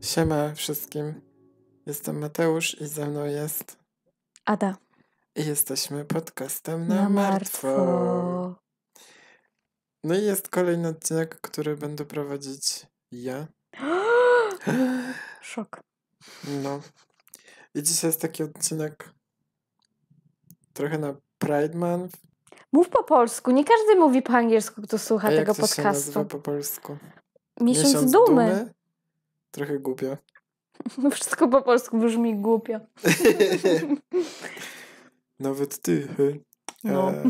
Siema wszystkim. Jestem Mateusz i ze mną jest Ada. I jesteśmy podcastem na, na martwo. martwo. No i jest kolejny odcinek, który będę prowadzić ja. Szok. No. I dzisiaj jest taki odcinek trochę na Pride Month, Mów po polsku. Nie każdy mówi po angielsku, kto słucha A tego jak podcastu. Się nazywa po polsku? Miesiąc, Miesiąc dumy. dumy. Trochę głupio. Wszystko po polsku brzmi głupio. Nawet ty. No. E...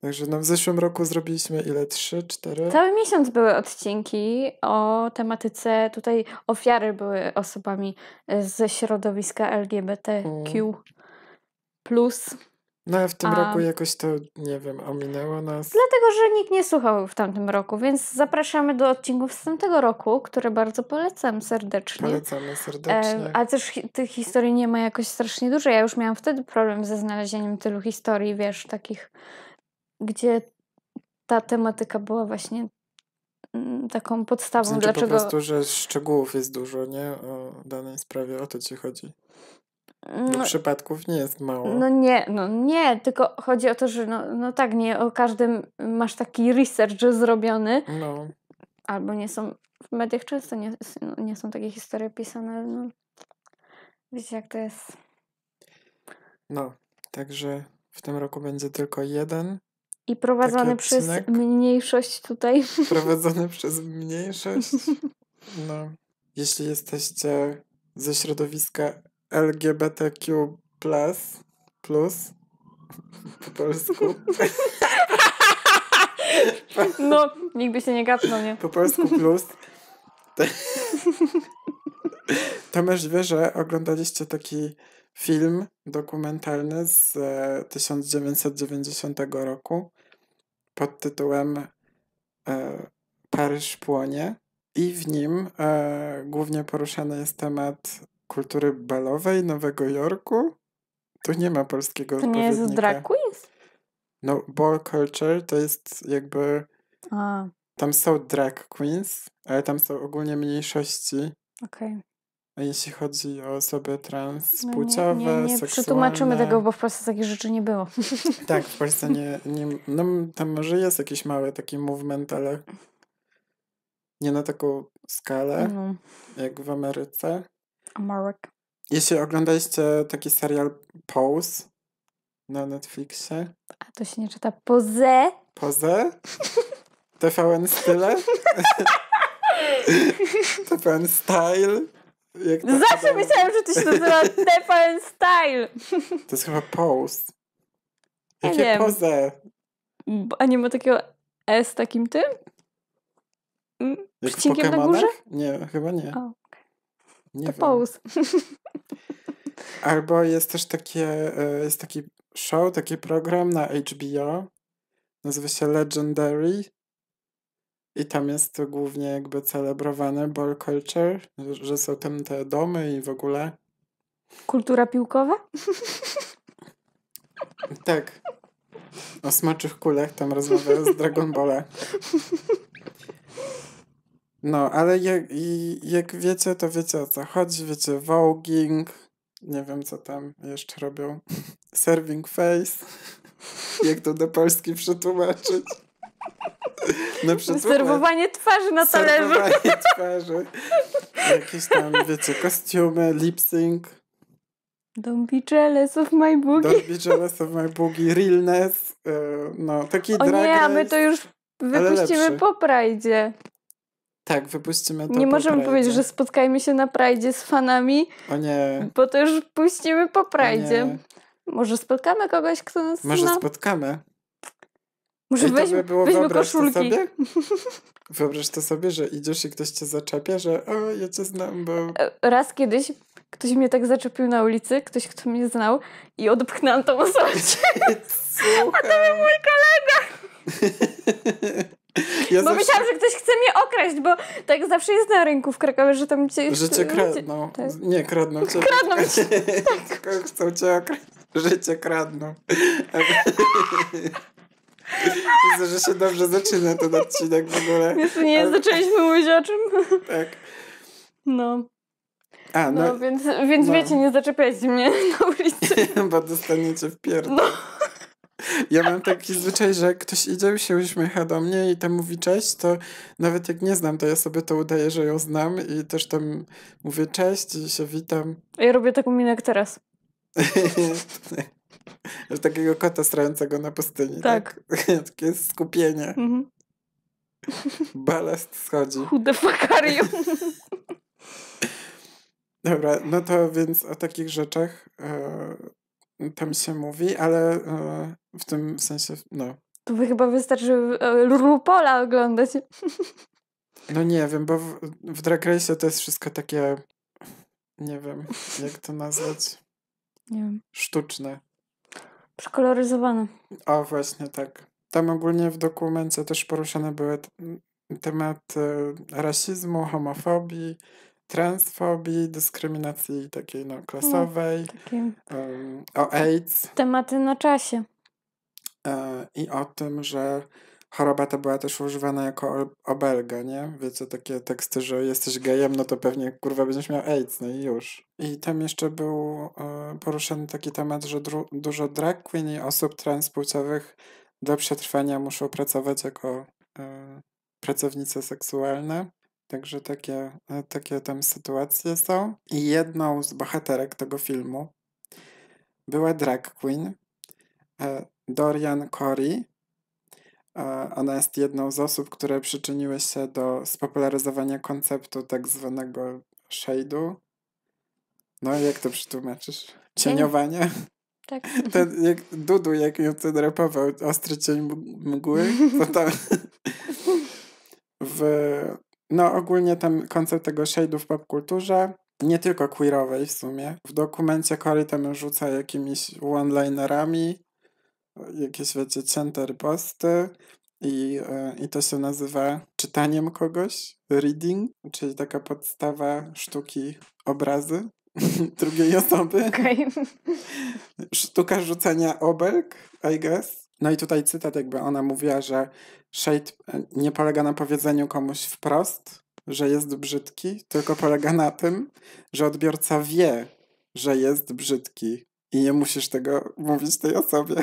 Także no w zeszłym roku zrobiliśmy ile? Trzy, cztery? Cały miesiąc były odcinki o tematyce. Tutaj ofiary były osobami ze środowiska LGBTQ. Mm. Plus. No w tym A... roku jakoś to, nie wiem, ominęło nas. Dlatego, że nikt nie słuchał w tamtym roku, więc zapraszamy do odcinków z tamtego roku, które bardzo polecam serdecznie. Polecamy e, serdecznie. E, a też hi tych historii nie ma jakoś strasznie dużo. Ja już miałam wtedy problem ze znalezieniem tylu historii, wiesz, takich, gdzie ta tematyka była właśnie mm, taką podstawą, znaczy dlaczego... po prostu, że szczegółów jest dużo, nie? O danej sprawie, o to ci chodzi. No, przypadków nie jest mało. No nie, no nie, tylko chodzi o to, że no, no tak, nie o każdym masz taki research zrobiony. No. Albo nie są, w mediach często nie, no, nie są takie historie pisane. No. Wiecie jak to jest. No, także w tym roku będzie tylko jeden. I prowadzony przez mniejszość tutaj. Prowadzony przez mniejszość. No. Jeśli jesteście ze środowiska LGBTQ plus, plus po polsku. No, nikt by się nie gapnął, nie? Po polsku plus. To, wie, że oglądaliście taki film dokumentalny z 1990 e, roku pod tytułem e, Paryż płonie i w nim e, głównie poruszany jest temat kultury balowej Nowego Jorku, tu nie ma polskiego To nie jest drag queens? No, ball culture to jest jakby... A. Tam są drag queens, ale tam są ogólnie mniejszości. Okej. Okay. A jeśli chodzi o osoby transpłciowe, no nie, nie, nie przetłumaczymy tego, bo w Polsce takich rzeczy nie było. Tak, w Polsce nie, nie no tam może jest jakiś mały taki movement, ale nie na taką skalę no. jak w Ameryce. Amarok. Jeśli oglądaliście taki serial Pose na Netflixie. A to się nie czyta Poze? Poze? TVN Style? TVN Style? Jak no tak Zawsze myślałem, że to się nazywa TVN Style. To jest chyba Pose. Jakie ja Poze? Bo, a nie ma takiego S takim tym? Mm, Jak Przycinkiem na górze? Nie, chyba nie. O. Nie to wiem. Albo jest też takie, e, jest taki show, taki program na HBO, nazywa się Legendary i tam jest głównie jakby celebrowane ball culture, że są tam te domy i w ogóle. Kultura piłkowa? Tak. O smaczych kulach tam rozmawiał z Dragon Ball. No, ale jak, jak wiecie, to wiecie o co chodzi, wiecie, voguing, nie wiem co tam jeszcze robią, serving face, jak to do Polski przetłumaczyć. No, Serwowanie twarzy na talerzu. Serwowanie twarzy. Jakieś tam, wiecie, kostiumy, lip sync. Don't be jealous of my boogie. Don't be jealous of my boogie. Realness. E, no, taki o drag nie, a my to już wypuścimy po prajdzie. Tak, wypuśćmy to. Nie po możemy powiedzieć, że spotkajmy się na Prajdzie z fanami. O nie. Bo to już puścimy po Prajdzie. Może spotkamy kogoś, kto nas Może zna? spotkamy. Może I weź, by było, weźmy koszulki. To sobie, wyobraź to sobie, że idziesz i ktoś cię zaczepia, że o, ja cię znam, bo... E, raz kiedyś ktoś mnie tak zaczepił na ulicy, ktoś, kto mnie znał i odpchnęłam tą osobę. A to był mój kolega! Ja bo zawsze... myślałam, że ktoś chce mnie okraść, bo tak zawsze jest na rynku w Krakowie, że tam cię... Że cię kradną. Tak. Nie, kradną cię. Kradną cię. tak. Chcą cię okraść. Życie kradną. Widzę, że się dobrze zaczyna ten odcinek w ogóle. Jeszcze nie Ale... zaczęliśmy mówić o czym. Tak. No. A, no, no więc, więc no. wiecie, nie zaczepiajcie mnie na ulicy. bo dostaniecie w pierdol. No. Ja mam taki zwyczaj, że ktoś idzie się uśmiecha do mnie i tam mówi cześć, to nawet jak nie znam tej ja osoby, to udaję, że ją znam i też tam mówię cześć i się witam. Ja robię taką minę jak teraz. Takiego kota strającego na pustyni. Tak. tak? Takie skupienie. Mhm. Balast schodzi. Who fuck Dobra, no to więc o takich rzeczach e, tam się mówi, ale e, w tym sensie, no. To by chyba wystarczy e, Pola oglądać. No nie wiem, bo w, w Drag Race to jest wszystko takie, nie wiem, jak to nazwać. Nie wiem. Sztuczne. Przekoloryzowane. O, właśnie tak. Tam ogólnie w dokumencie też poruszane były tematy e, rasizmu, homofobii, transfobii, dyskryminacji takiej no, klasowej, takie... um, o AIDS. Tematy na czasie. E, i o tym, że choroba ta była też używana jako obelga, nie? Wiecie, takie teksty, że jesteś gejem, no to pewnie kurwa będziesz miał AIDS, no i już. I tam jeszcze był y, taki temat, że dużo drag queen i osób transpłciowych do przetrwania muszą pracować jako y, pracownice seksualne. Także takie, y, takie tam sytuacje są. I jedną z bohaterek tego filmu była drag queen, Dorian Corey. Ona jest jedną z osób, które przyczyniły się do spopularyzowania konceptu tak zwanego shade'u. No, jak to przetłumaczysz? Cieniowanie? Tak. Ten, jak Dudu, jak ją ten rapował, ostry cień mgły, to tam w... No, ogólnie ten koncept tego shade'u w popkulturze, nie tylko queerowej w sumie. W dokumencie Cory tam rzuca jakimiś one-linerami, jakieś, wiecie, center posty i, e, i to się nazywa czytaniem kogoś, reading, czyli taka podstawa sztuki obrazy drugiej osoby. Okay. Sztuka rzucenia obelg, I guess. No i tutaj cytat jakby ona mówiła, że shade e, nie polega na powiedzeniu komuś wprost, że jest brzydki, tylko polega na tym, że odbiorca wie, że jest brzydki i nie musisz tego mówić tej osobie.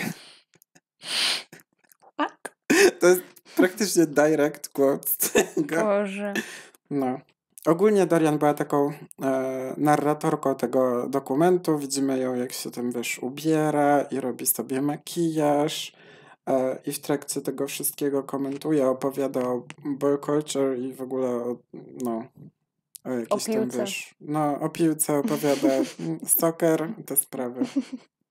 What? To jest praktycznie direct quote z tego. Boże. No. Ogólnie Darian była taką e, narratorką tego dokumentu. Widzimy ją, jak się tam wiesz, ubiera i robi sobie makijaż. E, I w trakcie tego wszystkiego komentuje, opowiada o boy culture i w ogóle o, no, o jakiejś o tam wiesz. No, o piłce opowiada, soccer, te sprawy.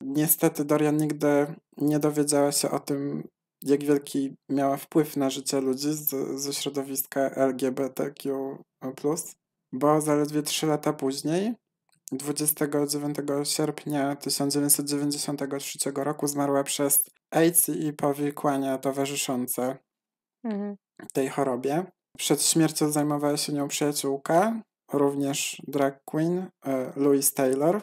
Niestety Dorian nigdy nie dowiedziała się o tym, jak wielki miała wpływ na życie ludzi z, ze środowiska LGBTQ+, bo zaledwie trzy lata później, 29 sierpnia 1993 roku zmarła przez AIDS i powikłania towarzyszące mhm. tej chorobie. Przed śmiercią zajmowała się nią przyjaciółka, również drag queen e, Louise Taylor,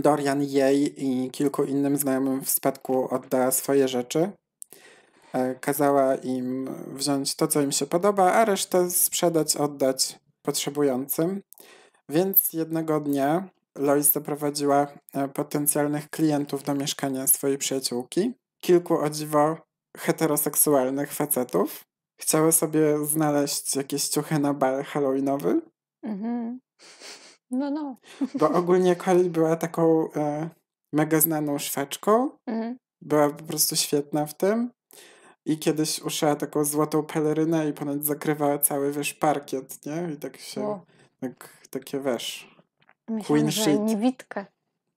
Dorian jej i kilku innym znajomym w spadku oddała swoje rzeczy. E, kazała im wziąć to, co im się podoba, a resztę sprzedać, oddać potrzebującym. Więc jednego dnia Lois zaprowadziła e, potencjalnych klientów do mieszkania swojej przyjaciółki. Kilku o dziwo heteroseksualnych facetów. Chciały sobie znaleźć jakieś ciuchy na bal halloweenowy. Mhm. No, no. Bo ogólnie Kali była taką e, mega znaną szweczką. Mhm. Była po prostu świetna w tym. I kiedyś uszyła taką złotą pelerynę i ponad zakrywała cały, wiesz, parkiet, nie? I tak się, tak, takie, wiesz, Myślałam, queen sheet. niewidkę.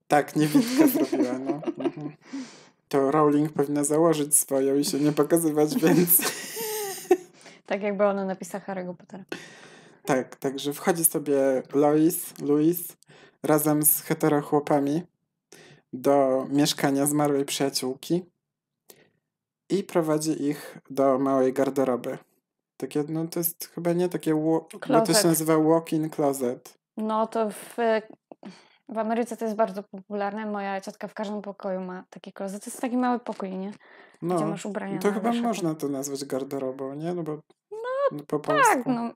Tak, niewidkę zrobiła, no. Mhm. To Rowling powinna założyć swoją i się nie pokazywać więcej. Tak jakby ona napisała Harry'ego Pottera. Tak, także wchodzi sobie Lois, Louis razem z heterochłopami do mieszkania zmarłej przyjaciółki i prowadzi ich do małej garderoby. Takie, no to jest chyba nie takie, bo to się nazywa walk-in closet. No to w, w Ameryce to jest bardzo popularne. Moja ciotka w każdym pokoju ma taki closet. To jest taki mały pokój, nie? No, Gdzie masz ubrania. To chyba można to nazwać garderobą, nie? No bo no, no po tak, polsku. No,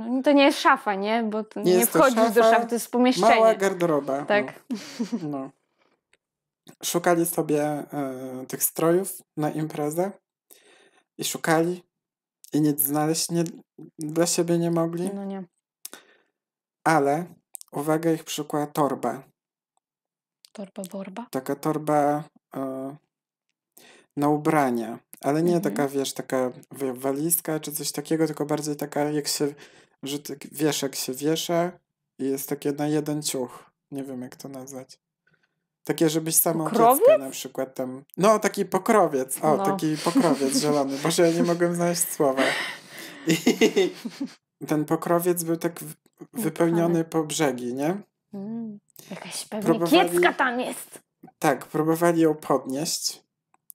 no, no to nie jest szafa, nie? Bo nie, nie wchodzisz do szafy, to jest pomieszczenie. Mała garderoba. No. Tak. No. no. Szukali sobie e, tych strojów na imprezę i szukali i nic znaleźć nie, dla siebie nie mogli. No nie. Ale uwaga ich przykład torba. Torba borba? Taka torba e, na ubrania. Ale nie mhm. taka, wiesz, taka walizka czy coś takiego, tylko bardziej taka, jak się że tak wieszek się wiesza i jest takie na jeden ciuch. Nie wiem, jak to nazwać. Takie, żebyś samą pokrowiec? na przykład tam... No, taki pokrowiec. O, no. taki pokrowiec zielony. Boże, ja nie mogłem znaleźć słowa. I ten pokrowiec był tak wypełniony po brzegi, nie? Mm, jakaś pewnie próbowali, kiecka tam jest. Tak, próbowali ją podnieść,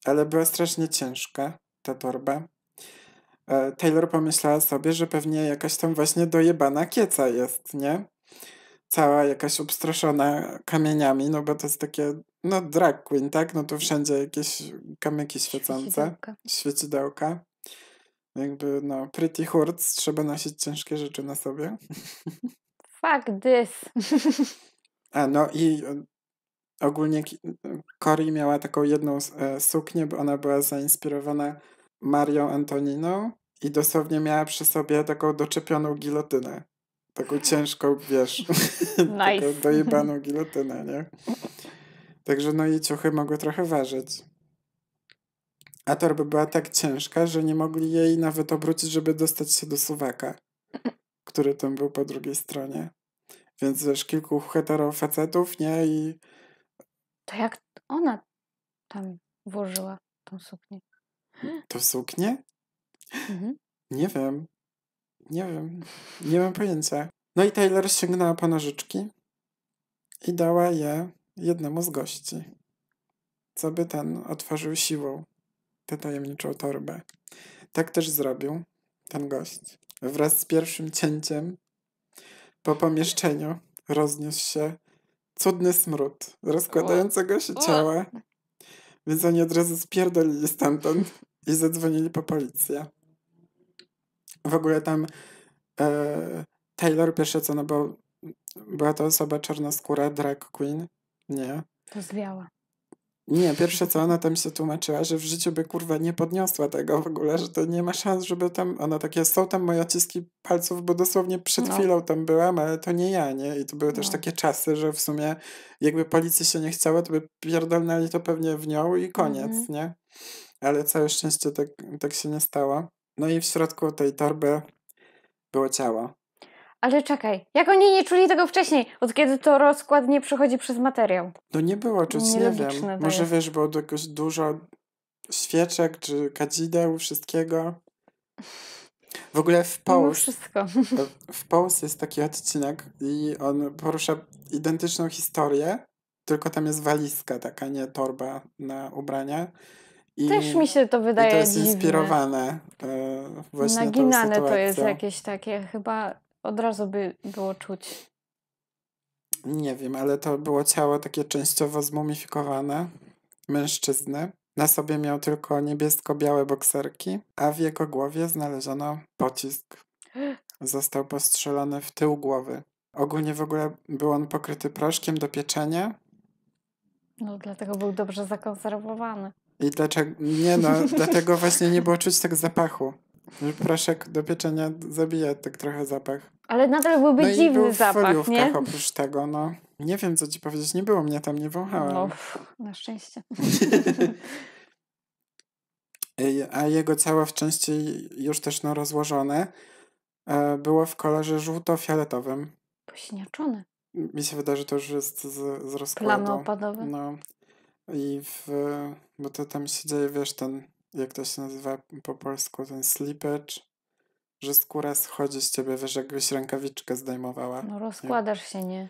ale była strasznie ciężka ta torba. E, Taylor pomyślała sobie, że pewnie jakaś tam właśnie dojebana kieca jest, nie? Cała jakaś obstroszona kamieniami, no bo to jest takie, no drag queen, tak? No to wszędzie jakieś kamyki świecące, świecidełka. świecidełka. Jakby, no, pretty hurts, trzeba nosić ciężkie rzeczy na sobie. Fuck this. A, no i e, ogólnie Cory miała taką jedną e, suknię, bo ona była zainspirowana Marią Antoniną i dosłownie miała przy sobie taką doczepioną gilotynę. Taką ciężką, wiesz, nice. taką dojebaną gilotynę, nie? Także no i ciuchy mogły trochę ważyć. A torba była tak ciężka, że nie mogli jej nawet obrócić, żeby dostać się do suwaka, który tam był po drugiej stronie. Więc wiesz, kilku heterofacetów, nie? I... To jak ona tam włożyła tą suknię? To suknie? Mhm. Nie wiem. Nie wiem. Nie mam pojęcia. No i Taylor sięgnęła po nożyczki i dała je jednemu z gości, co by ten otworzył siłą tę tajemniczą torbę. Tak też zrobił ten gość. Wraz z pierwszym cięciem po pomieszczeniu rozniósł się cudny smród rozkładającego się ciała, więc oni od razu spierdolili stamtąd i zadzwonili po policję. W ogóle tam e, Taylor pierwsze co, no bo była to osoba czarnoskóra, drag queen, nie. To zwiała. Nie, pierwsze co ona tam się tłumaczyła, że w życiu by kurwa nie podniosła tego w ogóle, że to nie ma szans, żeby tam, ona takie, są tam moje odciski palców, bo dosłownie przed no. chwilą tam byłam, ale to nie ja, nie? I to były no. też takie czasy, że w sumie jakby policji się nie chciało, to by pierdolnęli to pewnie w nią i koniec, mm -hmm. nie? ale całe szczęście tak, tak się nie stało. No i w środku tej torby było ciało. Ale czekaj, jak oni nie czuli tego wcześniej? Od kiedy to rozkład nie przychodzi przez materiał? No nie było czuć, nie wiem. Może jest. wiesz, było jakoś dużo świeczek czy kadzideł, wszystkiego. W ogóle w no, Pose. w Pose jest taki odcinek i on porusza identyczną historię, tylko tam jest walizka taka, nie torba na ubrania. I, Też mi się to wydaje to jest dziwne. inspirowane e, właśnie Naginane to jest jakieś takie, chyba od razu by było czuć. Nie wiem, ale to było ciało takie częściowo zmumifikowane mężczyzny. Na sobie miał tylko niebiesko-białe bokserki, a w jego głowie znaleziono pocisk. Został postrzelony w tył głowy. Ogólnie w ogóle był on pokryty proszkiem do pieczenia. No dlatego był dobrze zakonserwowany. I dlaczego. Nie no, dlatego właśnie nie było czuć tak zapachu. Proszek do pieczenia zabija tak trochę zapach. Ale nadal byłby no dziwny był zapach, nie? oprócz tego, no. Nie wiem, co ci powiedzieć. Nie było mnie tam, nie wąchałem. No, na szczęście. A jego ciało w części już też no rozłożone e, było w kolorze żółto-fioletowym. Pośniaczone. Mi się wydaje, że to już jest z, z rozkładu. Plamy opadowe. No. I w, bo to tam się dzieje, wiesz, ten, jak to się nazywa po polsku, ten slippage, że skóra schodzi z ciebie, wiesz, jakbyś rękawiczkę zdejmowała. No rozkładasz nie? się, nie?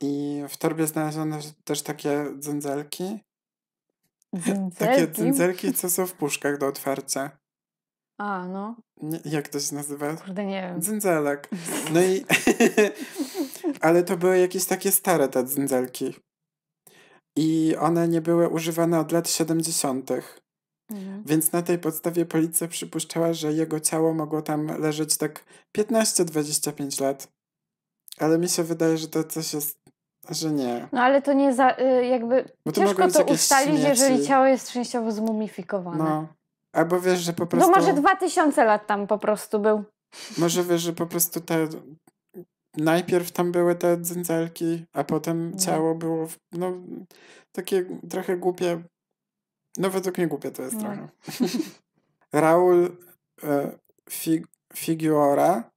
I w torbie znaleziono też takie dzędzelki. Takie dzędzelki, co są w puszkach do otwarcia. A, no. Nie, jak to się nazywa? Kurde, nie wiem. Dzędzelek. No i... Ale to były jakieś takie stare te dzędzelki i one nie były używane od lat 70. Mhm. Więc na tej podstawie policja przypuszczała, że jego ciało mogło tam leżeć tak 15-25 lat. Ale mi się wydaje, że to coś jest, że nie. No ale to nie za, y, jakby Bo to ciężko to ustalić, śmieci. jeżeli ciało jest częściowo zmumifikowane. No. Albo wiesz, że po no, prostu... No może 2000 lat tam po prostu był. Może wiesz, że po prostu te najpierw tam były te dzędzelki, a potem no. ciało było no, takie trochę głupie. No według mnie głupie to jest no. trochę. Raul e, Fig Figuora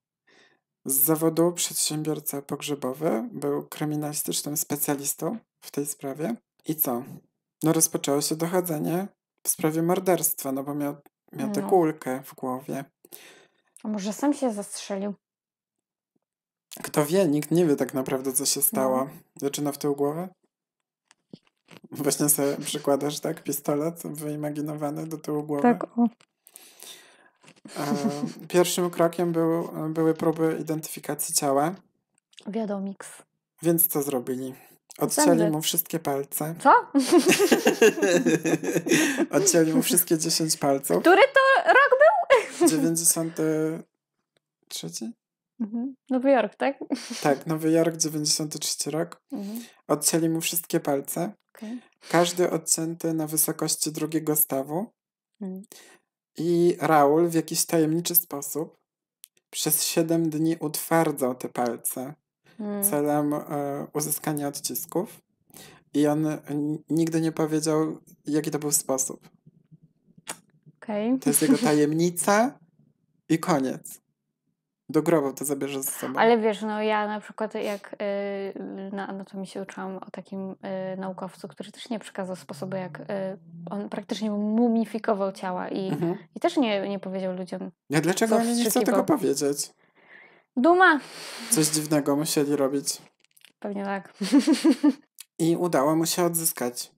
z zawodu przedsiębiorca pogrzebowy był kryminalistycznym specjalistą w tej sprawie. I co? No rozpoczęło się dochodzenie w sprawie morderstwa, no bo miał, miał no. tę kulkę w głowie. A może sam się zastrzelił? Kto wie, nikt nie wie tak naprawdę, co się stało. No. Zaczyna w tył głowy? Właśnie sobie przykładasz, tak? Pistolet wyimaginowany do tyłu głowy. Tak, o. E, pierwszym krokiem był, były próby identyfikacji ciała. Wiadomix. Więc co zrobili? Odcięli mu wszystkie palce. Co? Odcięli mu wszystkie 10 palców. Który to rok był? 93? Mhm. Nowy Jork, tak? Tak, Nowy Jork, 93 rok. Mhm. Odcięli mu wszystkie palce. Okay. Każdy odcięty na wysokości drugiego stawu. Mhm. I Raul w jakiś tajemniczy sposób przez 7 dni utwardzał te palce hmm. celem e, uzyskania odcisków. I on nigdy nie powiedział, jaki to był sposób. Okay. To jest jego tajemnica i koniec do grobu to zabierze ze sobą. Ale wiesz, no ja na przykład jak y, na anatomii no się uczyłam o takim y, naukowcu, który też nie przekazał sposobu, jak y, on praktycznie mumifikował ciała i, mhm. i też nie, nie powiedział ludziom. Ja dlaczego oni nie chcą tego powiedzieć? Duma! Coś dziwnego musieli robić. Pewnie tak. I udało mu się odzyskać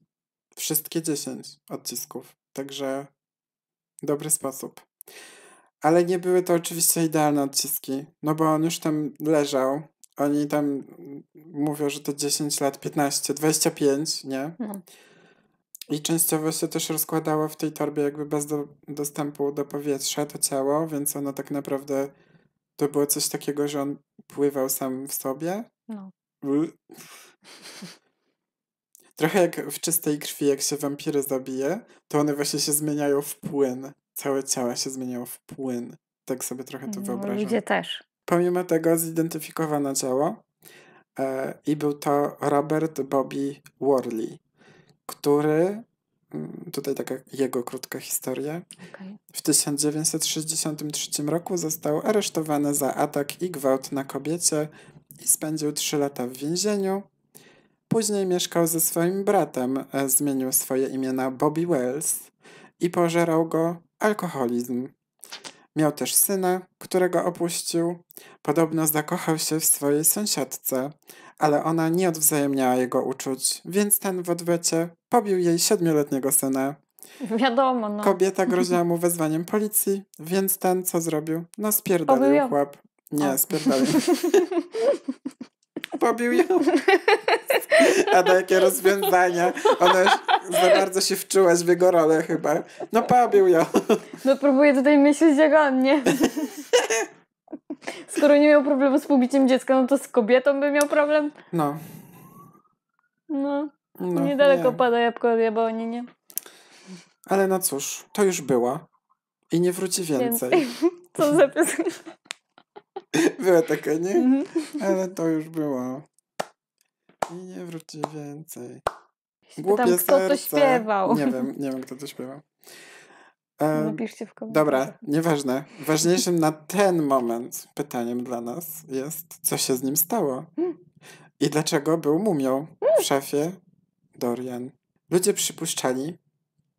wszystkie 10 odcisków. Także dobry sposób. Ale nie były to oczywiście idealne odciski, no bo on już tam leżał. Oni tam mm, mówią, że to 10 lat, 15, 25, nie? No. I częściowo się też rozkładało w tej torbie jakby bez do, dostępu do powietrza to ciało, więc ono tak naprawdę to było coś takiego, że on pływał sam w sobie. No. Trochę jak w czystej krwi, jak się wampiry zabije, to one właśnie się zmieniają w płyn całe ciało się zmieniało w płyn. Tak sobie trochę to no, wyobrażam. Ludzie też. Pomimo tego zidentyfikowano ciało e, i był to Robert Bobby Worley, który, mm, tutaj taka jego krótka historia, okay. w 1963 roku został aresztowany za atak i gwałt na kobiecie i spędził 3 lata w więzieniu. Później mieszkał ze swoim bratem, e, zmienił swoje imię na Bobby Wells i pożerał go alkoholizm. Miał też syna, którego opuścił. Podobno zakochał się w swojej sąsiadce, ale ona nie odwzajemniała jego uczuć, więc ten w odwecie pobił jej siedmioletniego syna. Wiadomo, no. Kobieta groziła mu wezwaniem policji, więc ten co zrobił? No spierdolił chłop. Nie, o. spierdolił. pobił ją. A na jakie rozwiązania. Ona już za bardzo się wczuła w jego rolę chyba. No pobił ją. No próbuję tutaj myśleć jak on, nie? Skoro nie miał problemu z pobiciem dziecka, no to z kobietą by miał problem? No. No. no Niedaleko nie. pada jabłko od jabłoni, nie? Ale no cóż, to już była. I nie wróci więcej. więcej. Co za piosenka. Była taka, nie? Mhm. Ale to już było. I nie wróci więcej. Głupie Tam, kto serce. to śpiewał. Nie wiem, nie wiem, kto to śpiewał. Napiszcie w komentarzu. Dobra, nieważne. Ważniejszym na ten moment pytaniem dla nas jest, co się z nim stało? Hmm. I dlaczego był mumią w hmm. szafie Dorian? Ludzie przypuszczali,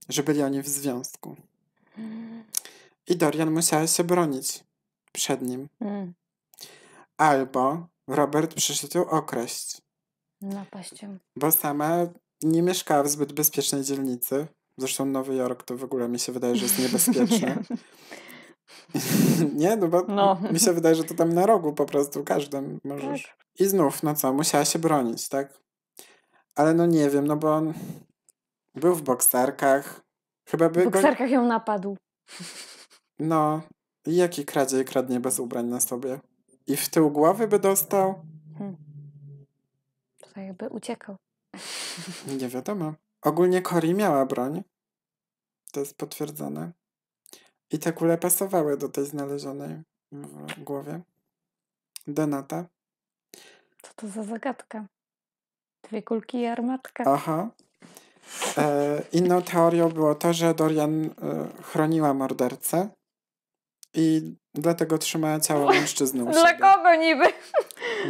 że byli oni w związku. Hmm. I Dorian musiała się bronić przed nim. Albo Robert przyszedł ją okraść. Bo sama nie mieszkała w zbyt bezpiecznej dzielnicy. Zresztą Nowy Jork to w ogóle mi się wydaje, że jest niebezpieczny. nie, no bo no. mi się wydaje, że to tam na rogu po prostu każdym możesz. Tak. I znów, no co, musiała się bronić, tak? Ale no nie wiem, no bo on był w bokstarkach, Chyba by. W bokstarkach go... ją napadł. No, jaki kradzie i kradnie bez ubrań na sobie i w tył głowy by dostał. Hmm. To jakby uciekał. Nie wiadomo. Ogólnie Kori miała broń. To jest potwierdzone. I te kule pasowały do tej znalezionej w głowie. Donata. Co to za zagadka? Dwie kulki i armatka. Aha. E, inną teorią było to, że Dorian e, chroniła mordercę i dlatego trzymała całą mężczyznę u Dla kogo niby?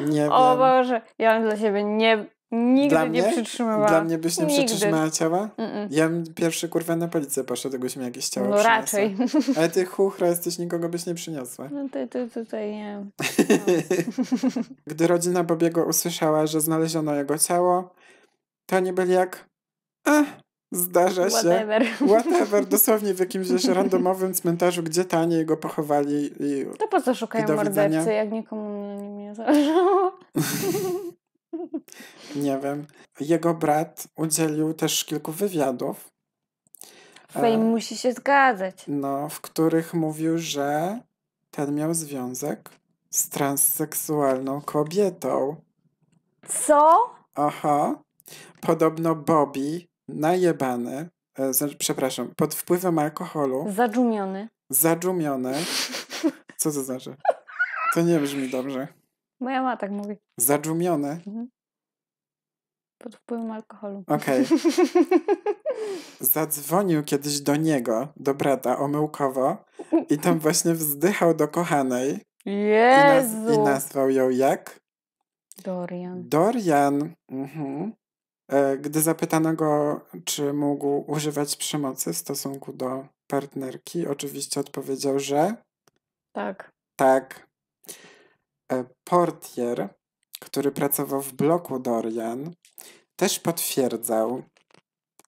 Nie wiem. O Boże, ja bym dla siebie nie, nigdy dla nie przytrzymywała. Dla mnie byś nie przytrzymała ciała? Mm -mm. Ja bym pierwszy kurwa na policję poszedł, tego mi jakieś ciało No przyniosła. raczej. Ale ty chuchra jesteś, nikogo byś nie przyniosła. No ty, ty tutaj nie. No. Gdy rodzina Bobiego usłyszała, że znaleziono jego ciało, to nie byli jak... Eh, Zdarza Whatever. się. Whatever. Dosłownie w jakimś randomowym cmentarzu, gdzie taniej go pochowali. I, to po co szukają mordercy, jak nikomu na nim nie zależało? nie wiem. Jego brat udzielił też kilku wywiadów. Fame e, musi się zgadzać. No, w których mówił, że ten miał związek z transseksualną kobietą. Co? Aha. Podobno Bobby najebany, e, przepraszam, pod wpływem alkoholu. Zadżumiony. Zadżumiony. Co to znaczy? To nie brzmi dobrze. Moja ma tak mówi. Zadżumiony. Mhm. Pod wpływem alkoholu. Okej. Okay. Zadzwonił kiedyś do niego, do brata, omyłkowo i tam właśnie wzdychał do kochanej. Jezu! I, naz- i nazwał ją jak? Dorian. Dorian. Mhm. E, gdy zapytano go, czy mógł używać przemocy w stosunku do partnerki, oczywiście odpowiedział, że. Tak. Tak. E, portier, który pracował w bloku Dorian, też potwierdzał,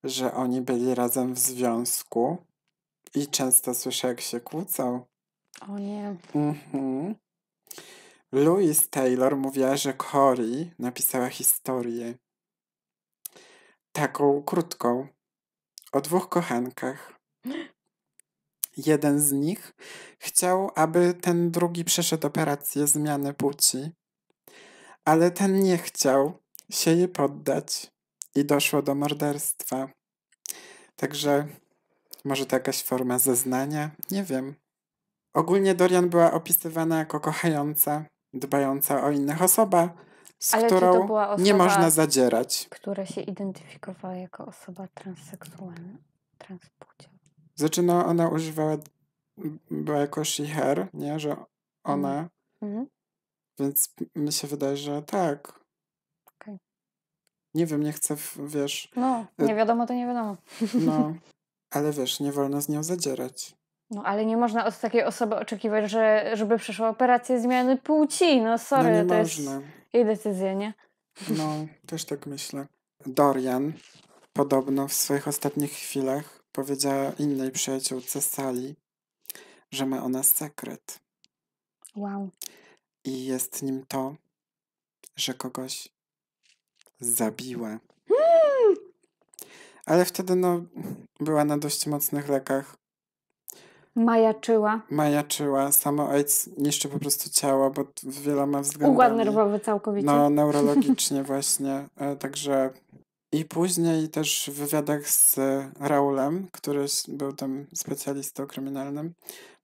że oni byli razem w związku i często słyszę, jak się kłócą. O nie. Mhm. Louise Taylor mówiła, że Cory napisała historię taką krótką o dwóch kochankach. Jeden z nich chciał, aby ten drugi przeszedł operację zmiany płci, ale ten nie chciał się jej poddać i doszło do morderstwa. Także może to jakaś forma zeznania, nie wiem. Ogólnie Dorian była opisywana jako kochająca, dbająca o innych osoba, z Ale którą osoba, nie można zadzierać. Która się identyfikowała jako osoba transseksualna, transpłciowa. Znaczy, no, ona używała, była jako she, her, nie? Że ona. Mhm. mhm. Więc mi się wydaje, że tak. Okay. Nie wiem, nie chcę, wiesz... No, y, nie wiadomo to nie wiadomo. No, ale wiesz, nie wolno z nią zadzierać. No, ale nie można od takiej osoby oczekiwać, że, żeby przeszła operację zmiany płci. No, no sorry, no, nie to można. jest i decyzje, nie? No, też tak myślę. Dorian podobno w swoich ostatnich chwilach powiedziała innej przyjaciółce Sali, że ma ona sekret. Wow. I jest nim to, że kogoś zabiła. Hmm! Ale wtedy no, była na dość mocnych lekach. Majaczyła. Majaczyła. Samo AIDS niszczy po prostu ciało, bo wieloma względami. Układ nerwowy całkowicie. No, neurologicznie właśnie. E, także i później też w wywiadach z Raulem, który był tam specjalistą kryminalnym,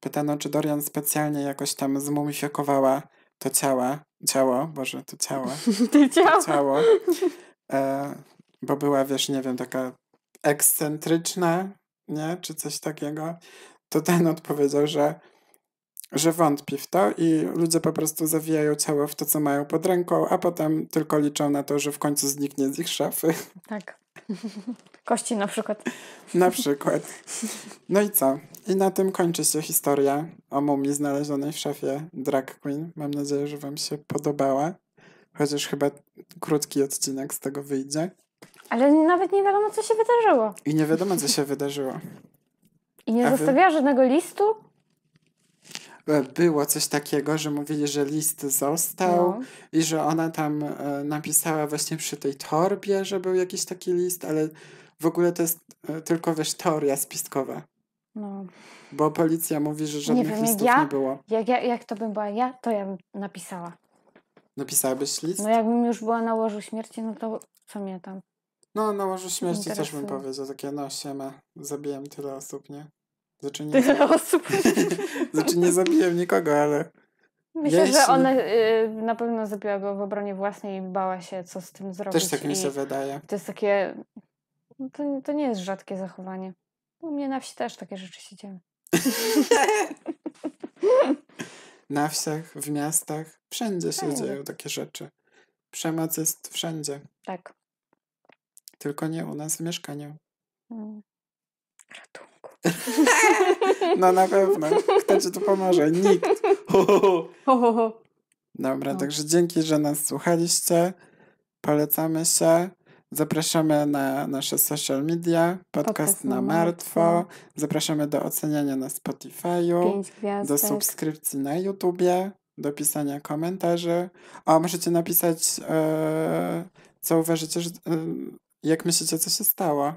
pytano, czy Dorian specjalnie jakoś tam zmumifikowała to ciało, ciało, Boże, to ciało. to ciało. To ciało. E, bo była, wiesz, nie wiem, taka ekscentryczna, nie? Czy coś takiego to ten odpowiedział, że, że wątpi w to i ludzie po prostu zawijają ciało w to, co mają pod ręką, a potem tylko liczą na to, że w końcu zniknie z ich szafy. Tak. Kości na przykład. Na przykład. No i co? I na tym kończy się historia o mumii znalezionej w szafie drag queen. Mam nadzieję, że wam się podobała. Chociaż chyba krótki odcinek z tego wyjdzie. Ale nawet nie wiadomo, co się wydarzyło. I nie wiadomo, co się wydarzyło. I nie A wy... żadnego listu? E, było coś takiego, że mówili, że list został no. i że ona tam e, napisała właśnie przy tej torbie, że był jakiś taki list, ale w ogóle to jest e, tylko wiesz, teoria spiskowa. No. Bo policja mówi, że żadnych nie wiem, listów ja, nie było. Jak, ja, jak to bym była ja, to ja bym napisała. Napisałabyś list? No jakbym już była na łożu śmierci, no to co mnie tam? No, no może Śmierci też bym powiedział, takie no siema, zabiłem tyle osób, nie? Znaczy nie, tyle osób. znaczy nie zabiłem nikogo, ale... Myślę, Jeśli... że ona y, na pewno zabiła go w obronie własnej i bała się, co z tym zrobić. Też tak mi się wydaje. To jest takie... No, to, to nie jest rzadkie zachowanie. U mnie na wsi też takie rzeczy się dzieją. na wsiach, w miastach, wszędzie się dzieją takie rzeczy. Przemoc jest wszędzie. Tak. Tylko nie u nas w mieszkaniu. Hmm. Ratunku. no na pewno. Kto ci tu pomoże? Nikt. Dobra, no. także dzięki, że nas słuchaliście. Polecamy się. Zapraszamy na nasze social media, podcast, podcast na martwo. martwo. Zapraszamy do oceniania na Spotify'u, do subskrypcji na YouTubie, do pisania komentarzy. O, możecie napisać, yy, co uważacie, że, yy, jak myślicie, co się stało?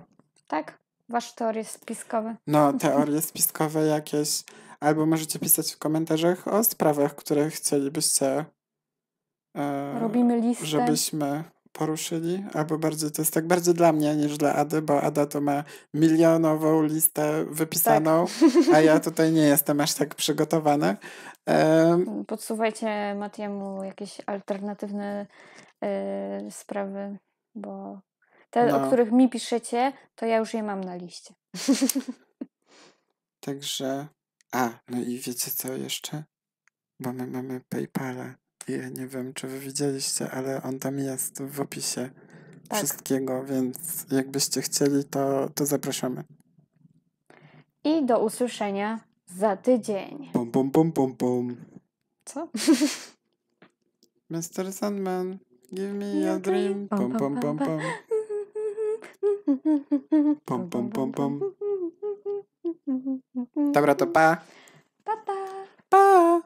Tak, wasze teorie spiskowe. No, teorie spiskowe jakieś. Albo możecie pisać w komentarzach o sprawach, które chcielibyście. E, Robimy listę. Żebyśmy poruszyli, albo bardziej to jest tak bardziej dla mnie niż dla Ady, bo Ada to ma milionową listę wypisaną, tak. a ja tutaj nie jestem aż tak przygotowana. Podsuwajcie Matiemu jakieś alternatywne e, sprawy, bo te, no. o których mi piszecie, to ja już je mam na liście. Także. A, no i wiecie co jeszcze? Bo my mamy PayPala. I ja nie wiem, czy wy widzieliście, ale on tam jest w opisie tak. wszystkiego, więc jakbyście chcieli, to, to zapraszamy. I do usłyszenia za tydzień. Pom, pom, pom, pom, pom. Co? Mr. Sandman, give me a dream. Pom, pom, pom, pom. Pom, pom, pom, pom. Dobra, to pa. Pa, pa. Pa.